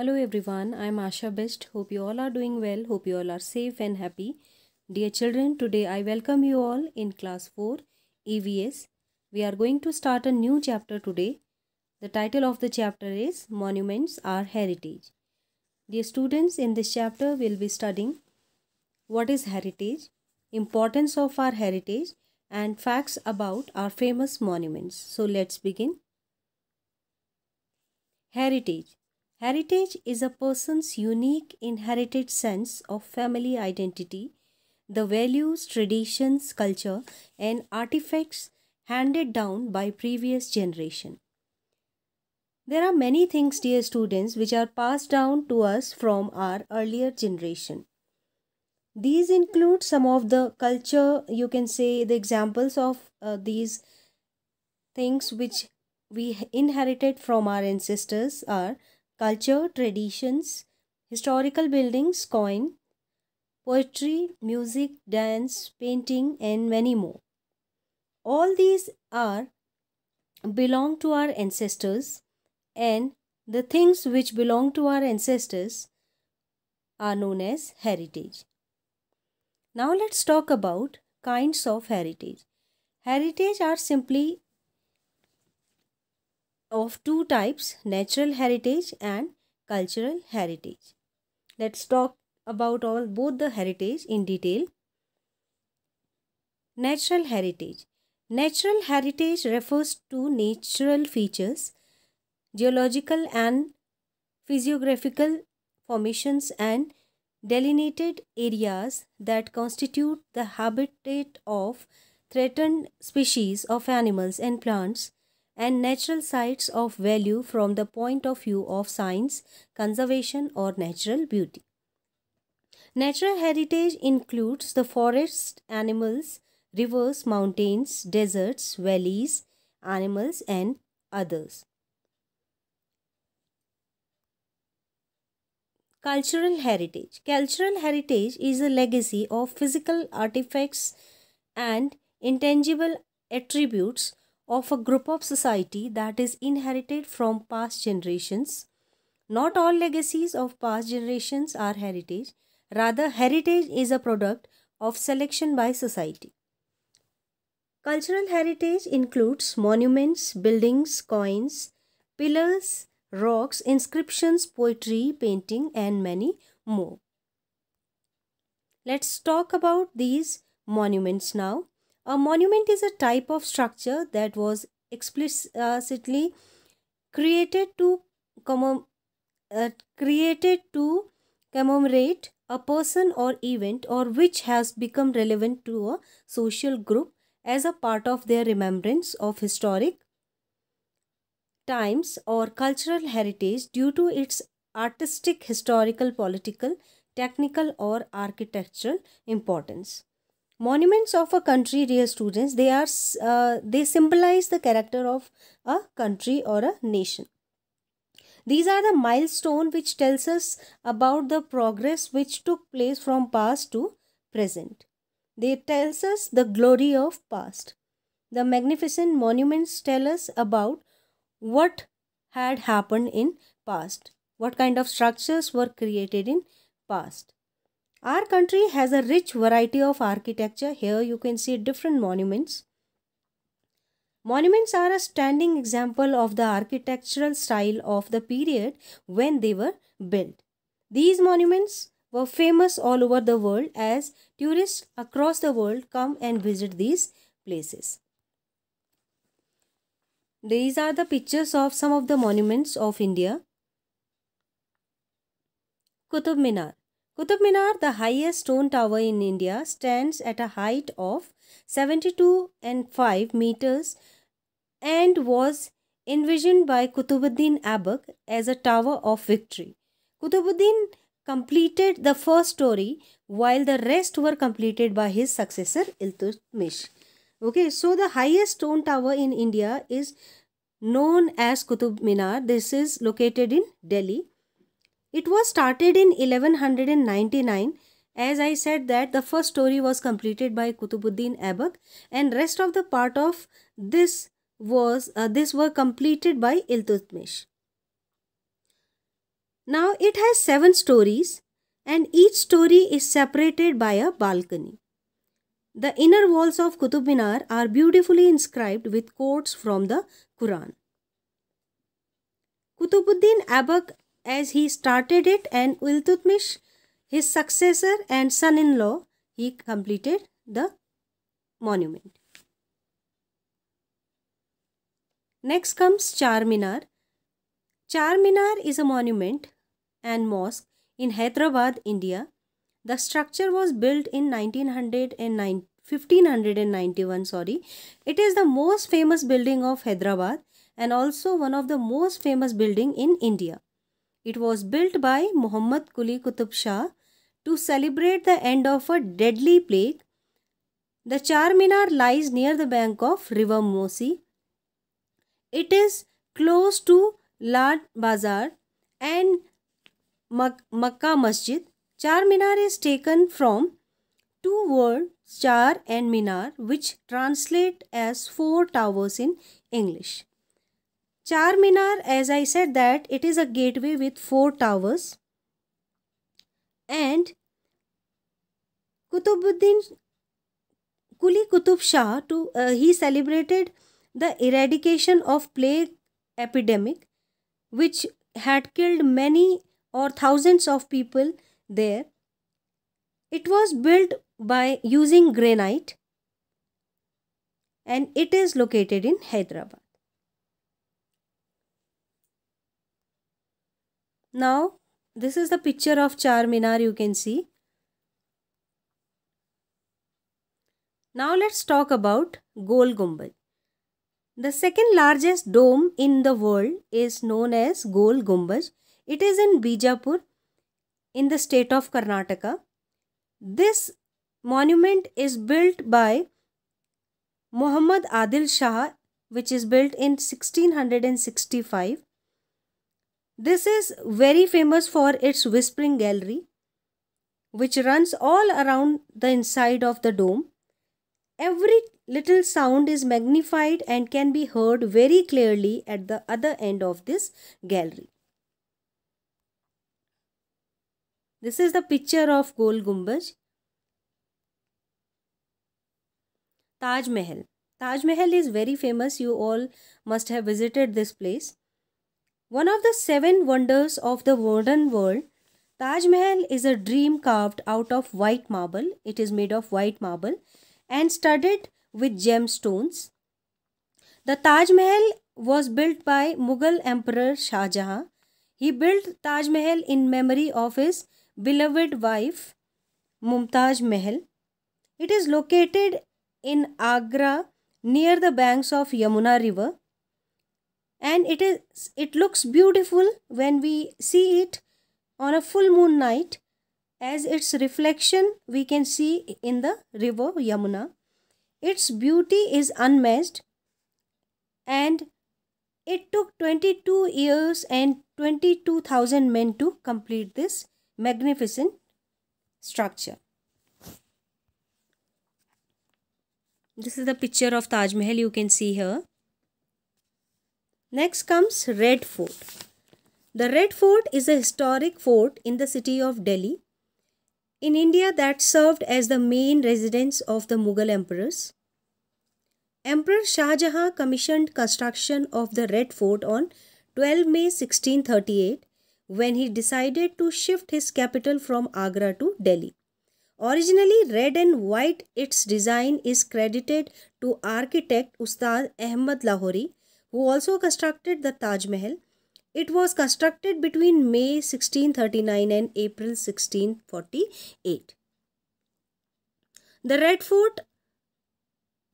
Hello everyone, I am Asha Best. Hope you all are doing well. Hope you all are safe and happy. Dear children, today I welcome you all in class 4 EVS. We are going to start a new chapter today. The title of the chapter is Monuments are Heritage. Dear students, in this chapter we will be studying what is heritage, importance of our heritage and facts about our famous monuments. So let's begin. Heritage Heritage is a person's unique inherited sense of family identity, the values, traditions, culture, and artifacts handed down by previous generation. There are many things, dear students, which are passed down to us from our earlier generation. These include some of the culture, you can say the examples of uh, these things which we inherited from our ancestors are culture, traditions, historical buildings, coin, poetry, music, dance, painting, and many more. All these are belong to our ancestors, and the things which belong to our ancestors are known as heritage. Now let's talk about kinds of heritage. Heritage are simply of two types natural heritage and cultural heritage. Let's talk about all both the heritage in detail. Natural heritage. Natural heritage refers to natural features, geological and physiographical formations and delineated areas that constitute the habitat of threatened species of animals and plants and natural sites of value from the point of view of science, conservation or natural beauty. Natural heritage includes the forests, animals, rivers, mountains, deserts, valleys, animals and others. Cultural heritage. Cultural heritage is a legacy of physical artifacts and intangible attributes of a group of society that is inherited from past generations. Not all legacies of past generations are heritage. Rather, heritage is a product of selection by society. Cultural heritage includes monuments, buildings, coins, pillars, rocks, inscriptions, poetry, painting, and many more. Let's talk about these monuments now. A monument is a type of structure that was explicitly created to commem uh, created to commemorate a person or event or which has become relevant to a social group as a part of their remembrance of historic times or cultural heritage due to its artistic, historical, political, technical or architectural importance monuments of a country dear students they are uh, they symbolize the character of a country or a nation these are the milestone which tells us about the progress which took place from past to present they tells us the glory of past the magnificent monuments tell us about what had happened in past what kind of structures were created in past our country has a rich variety of architecture. Here you can see different monuments. Monuments are a standing example of the architectural style of the period when they were built. These monuments were famous all over the world as tourists across the world come and visit these places. These are the pictures of some of the monuments of India. Qutub Minar. Qutub Minar, the highest stone tower in India, stands at a height of 72 and 5 meters and was envisioned by Qutubuddin Abak as a tower of victory. Qutubuddin completed the first story while the rest were completed by his successor Iltutmish. Okay, so the highest stone tower in India is known as Qutub Minar. This is located in Delhi. It was started in 1199. As I said that the first story was completed by Kutubuddin Aibak and rest of the part of this was uh, this were completed by Iltutmish. Now it has seven stories and each story is separated by a balcony. The inner walls of Qutub Minar are beautifully inscribed with quotes from the Quran. Qutubuddin Abak as he started it and Iltutmish, his successor and son-in-law, he completed the monument. Next comes Charminar. Charminar is a monument and mosque in Hyderabad, India. The structure was built in 1591. Sorry. It is the most famous building of Hyderabad and also one of the most famous building in India. It was built by Muhammad Kuli Kutub Shah to celebrate the end of a deadly plague. The Charminar lies near the bank of river Mosi. It is close to Lad Bazaar and Makkah Masjid. Charminar is taken from two words char and minar which translate as four towers in English minar, as I said that, it is a gateway with four towers. And Kutubuddin Kuli Kutub Shah, to, uh, he celebrated the eradication of plague epidemic which had killed many or thousands of people there. It was built by using granite and it is located in Hyderabad. Now, this is the picture of Charminar you can see. Now let's talk about Gol Gumbaj. The second largest dome in the world is known as Gol Gumbaj. It is in Bijapur in the state of Karnataka. This monument is built by Muhammad Adil Shah which is built in 1665 this is very famous for its whispering gallery, which runs all around the inside of the dome. Every little sound is magnified and can be heard very clearly at the other end of this gallery. This is the picture of Gol Gumbaj. Taj Mahal. Taj Mahal is very famous. You all must have visited this place. One of the seven wonders of the modern world, Taj Mahal is a dream carved out of white marble. It is made of white marble and studded with gemstones. The Taj Mahal was built by Mughal Emperor Shah Jahan. He built Taj Mahal in memory of his beloved wife Mumtaz Mahal. It is located in Agra near the banks of Yamuna river and it is it looks beautiful when we see it on a full moon night as its reflection we can see in the river Yamuna. Its beauty is unmatched and it took 22 years and 22,000 men to complete this magnificent structure. This is the picture of Taj Mahal you can see here. Next comes Red Fort. The Red Fort is a historic fort in the city of Delhi in India that served as the main residence of the Mughal emperors. Emperor Shah Jahan commissioned construction of the Red Fort on 12 May 1638 when he decided to shift his capital from Agra to Delhi. Originally red and white, its design is credited to architect Ustad Ahmad Lahori who also constructed the Taj Mahal. It was constructed between May 1639 and April 1648. The Red Fort,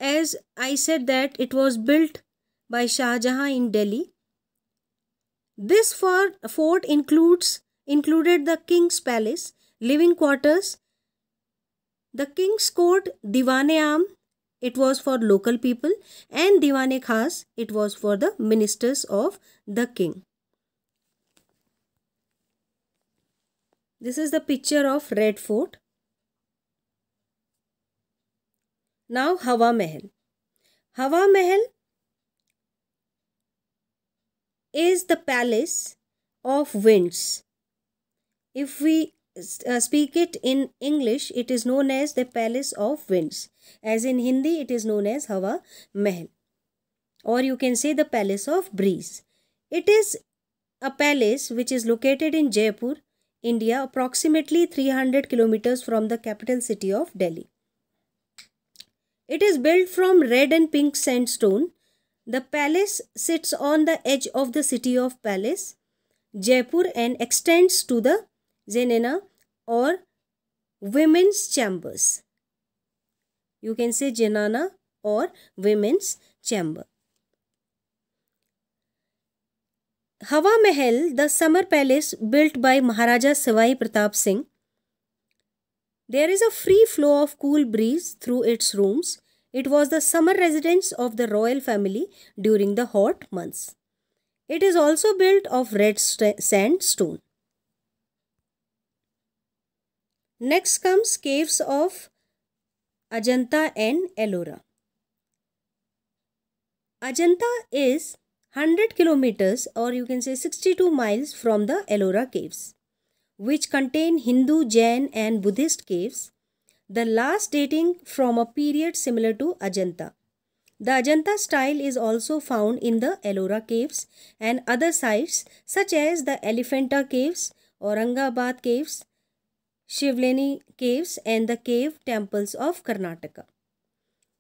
as I said that it was built by Shah Jahan in Delhi. This fort includes included the King's Palace, living quarters, the King's Court, Diwane Am, it was for local people and Diwane Khas, it was for the ministers of the king. This is the picture of Red Fort. Now Hawa Mahal. Hawa Mahal is the palace of winds. If we uh, speak it in English, it is known as the Palace of Winds. As in Hindi, it is known as Hawa Mahal. Or you can say the Palace of Breeze. It is a palace which is located in Jaipur, India, approximately 300 kilometers from the capital city of Delhi. It is built from red and pink sandstone. The palace sits on the edge of the city of Palace, Jaipur and extends to the genena or women's chambers. You can say genana or women's chamber. Hawa Mahal, the summer palace built by Maharaja Sivai Pratap Singh. There is a free flow of cool breeze through its rooms. It was the summer residence of the royal family during the hot months. It is also built of red sandstone. Next comes caves of Ajanta and Ellora. Ajanta is 100 kilometers or you can say 62 miles from the Ellora caves, which contain Hindu, Jain and Buddhist caves, the last dating from a period similar to Ajanta. The Ajanta style is also found in the Ellora caves and other sites such as the Elephanta caves, Aurangabad caves, Shivleni caves and the cave temples of Karnataka.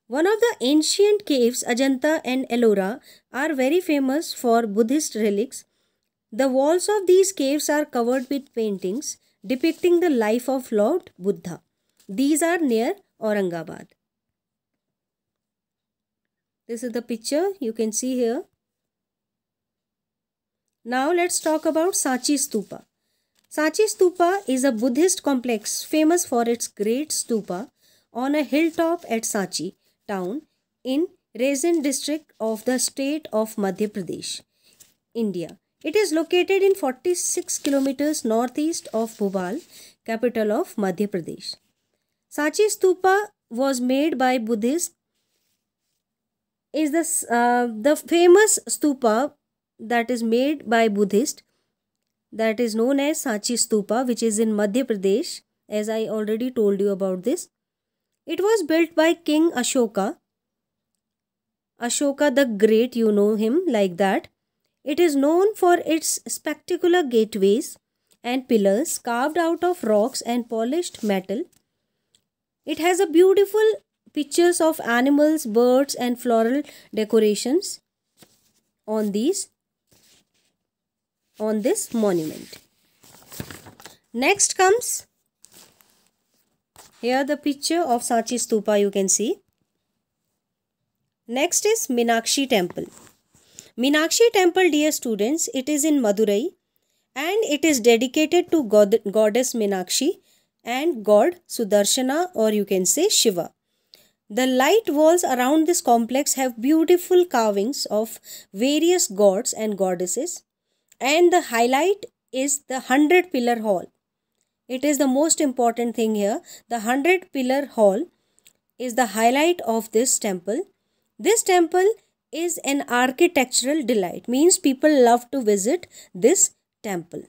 One of the ancient caves, Ajanta and Ellora, are very famous for Buddhist relics. The walls of these caves are covered with paintings depicting the life of Lord Buddha. These are near Aurangabad. This is the picture you can see here. Now let's talk about Sachi Stupa. Sachi Stupa is a Buddhist complex famous for its great stupa on a hilltop at Sachi town in Raisin district of the state of Madhya Pradesh, India. It is located in 46 kilometers northeast of Bhubal, capital of Madhya Pradesh. Sachi Stupa was made by Buddhist. is this uh, the famous stupa that is made by Buddhist that is known as Sanchi Stupa, which is in Madhya Pradesh, as I already told you about this. It was built by King Ashoka. Ashoka the Great, you know him like that. It is known for its spectacular gateways and pillars carved out of rocks and polished metal. It has a beautiful pictures of animals, birds and floral decorations on these on this monument. Next comes here the picture of Sanchi Stupa you can see. Next is Minakshi Temple. Minakshi Temple dear students it is in Madurai and it is dedicated to God goddess Minakshi and god Sudarshana or you can say Shiva. The light walls around this complex have beautiful carvings of various gods and goddesses and the highlight is the 100 pillar hall it is the most important thing here the 100 pillar hall is the highlight of this temple this temple is an architectural delight means people love to visit this temple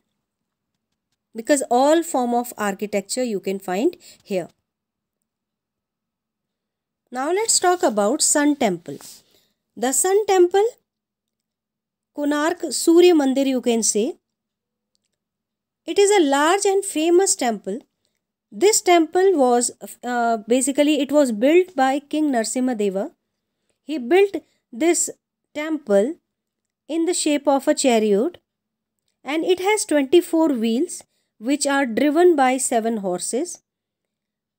because all form of architecture you can find here now let's talk about sun temple the sun temple Konark Surya Mandir, you can say. It is a large and famous temple. This temple was uh, basically it was built by King Narsimha Deva. He built this temple in the shape of a chariot and it has 24 wheels which are driven by 7 horses.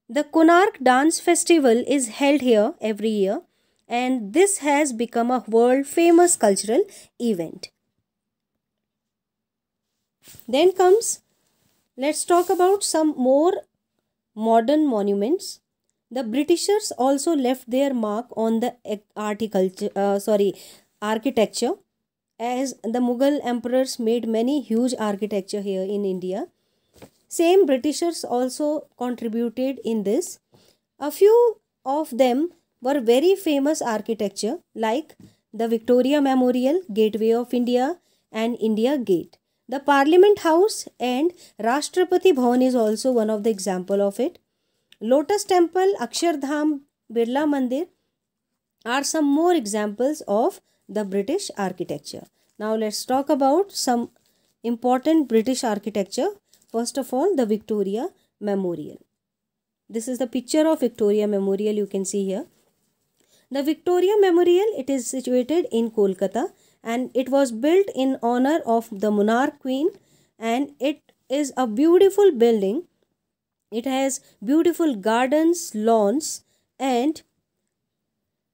The Konark Dance Festival is held here every year and this has become a world famous cultural event. Then comes, let's talk about some more modern monuments. The Britishers also left their mark on the articulture, uh, sorry, architecture as the Mughal emperors made many huge architecture here in India. Same Britishers also contributed in this. A few of them were very famous architecture like the Victoria Memorial, Gateway of India and India Gate. The Parliament House and Rashtrapati Bhavan is also one of the example of it. Lotus Temple, Akshardham, Birla Mandir are some more examples of the British architecture. Now let's talk about some important British architecture. First of all, the Victoria Memorial. This is the picture of Victoria Memorial you can see here. The Victoria Memorial, it is situated in Kolkata and it was built in honor of the monarch queen and it is a beautiful building. It has beautiful gardens, lawns and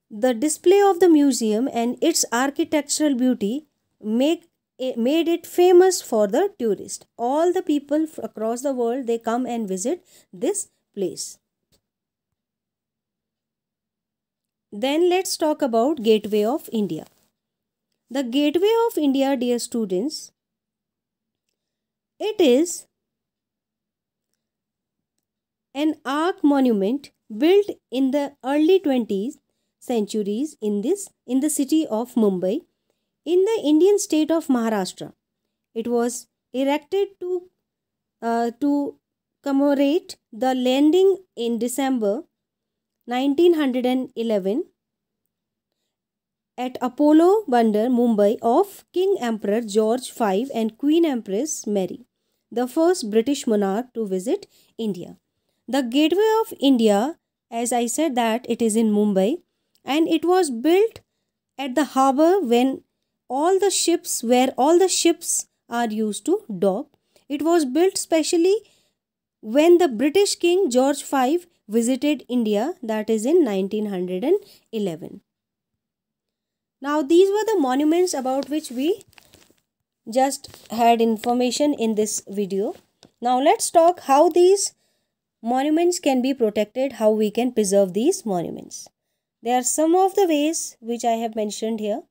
the display of the museum and its architectural beauty make it made it famous for the tourist all the people across the world they come and visit this place Then let's talk about Gateway of India. The Gateway of India, dear students, it is an arch monument built in the early 20th centuries in this in the city of Mumbai in the Indian state of Maharashtra. It was erected to uh, to commemorate the landing in December 1911 at Apollo Bandar, Mumbai, of King Emperor George V and Queen Empress Mary, the first British monarch to visit India. The Gateway of India, as I said, that it is in Mumbai and it was built at the harbor when all the ships, where all the ships are used to dock. It was built specially when the British King George V visited India that is in 1911. Now these were the monuments about which we just had information in this video. Now let's talk how these monuments can be protected, how we can preserve these monuments. There are some of the ways which I have mentioned here.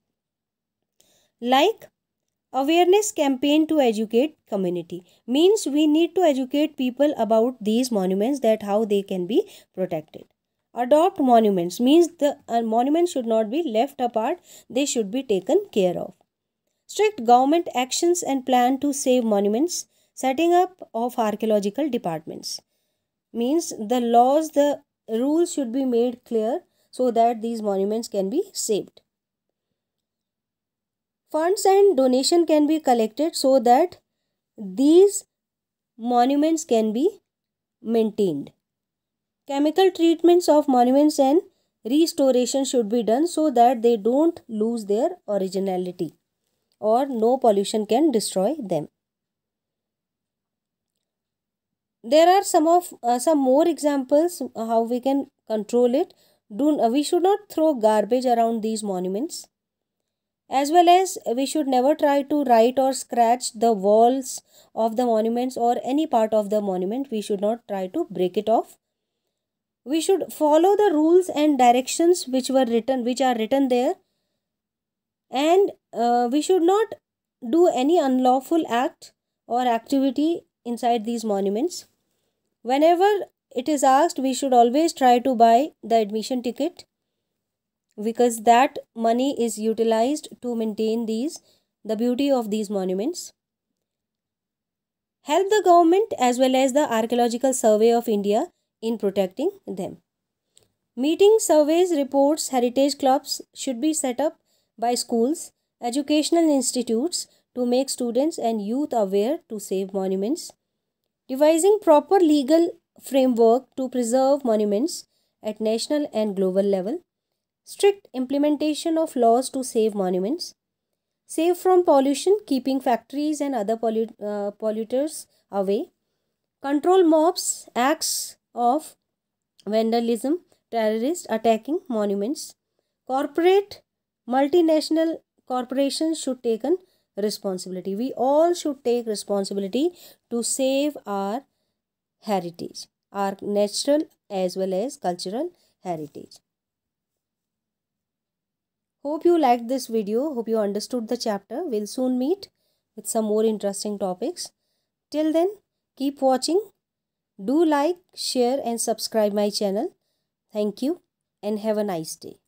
Like awareness campaign to educate community means we need to educate people about these monuments that how they can be protected adopt monuments means the uh, monuments should not be left apart they should be taken care of strict government actions and plan to save monuments setting up of archaeological departments means the laws the rules should be made clear so that these monuments can be saved funds and donation can be collected so that these monuments can be maintained. Chemical treatments of monuments and restoration should be done so that they don't lose their originality or no pollution can destroy them. There are some of uh, some more examples how we can control it. Do, uh, we should not throw garbage around these monuments. As well as we should never try to write or scratch the walls of the monuments or any part of the monument. We should not try to break it off. We should follow the rules and directions which were written, which are written there. And uh, we should not do any unlawful act or activity inside these monuments. Whenever it is asked, we should always try to buy the admission ticket because that money is utilized to maintain these the beauty of these monuments help the government as well as the archaeological survey of india in protecting them meeting surveys reports heritage clubs should be set up by schools educational institutes to make students and youth aware to save monuments devising proper legal framework to preserve monuments at national and global level strict implementation of laws to save monuments, save from pollution, keeping factories and other pollu uh, polluters away, control mobs, acts of vandalism, terrorists attacking monuments. Corporate, multinational corporations should take an responsibility. We all should take responsibility to save our heritage, our natural as well as cultural heritage. Hope you liked this video. Hope you understood the chapter. We'll soon meet with some more interesting topics. Till then, keep watching. Do like, share and subscribe my channel. Thank you and have a nice day.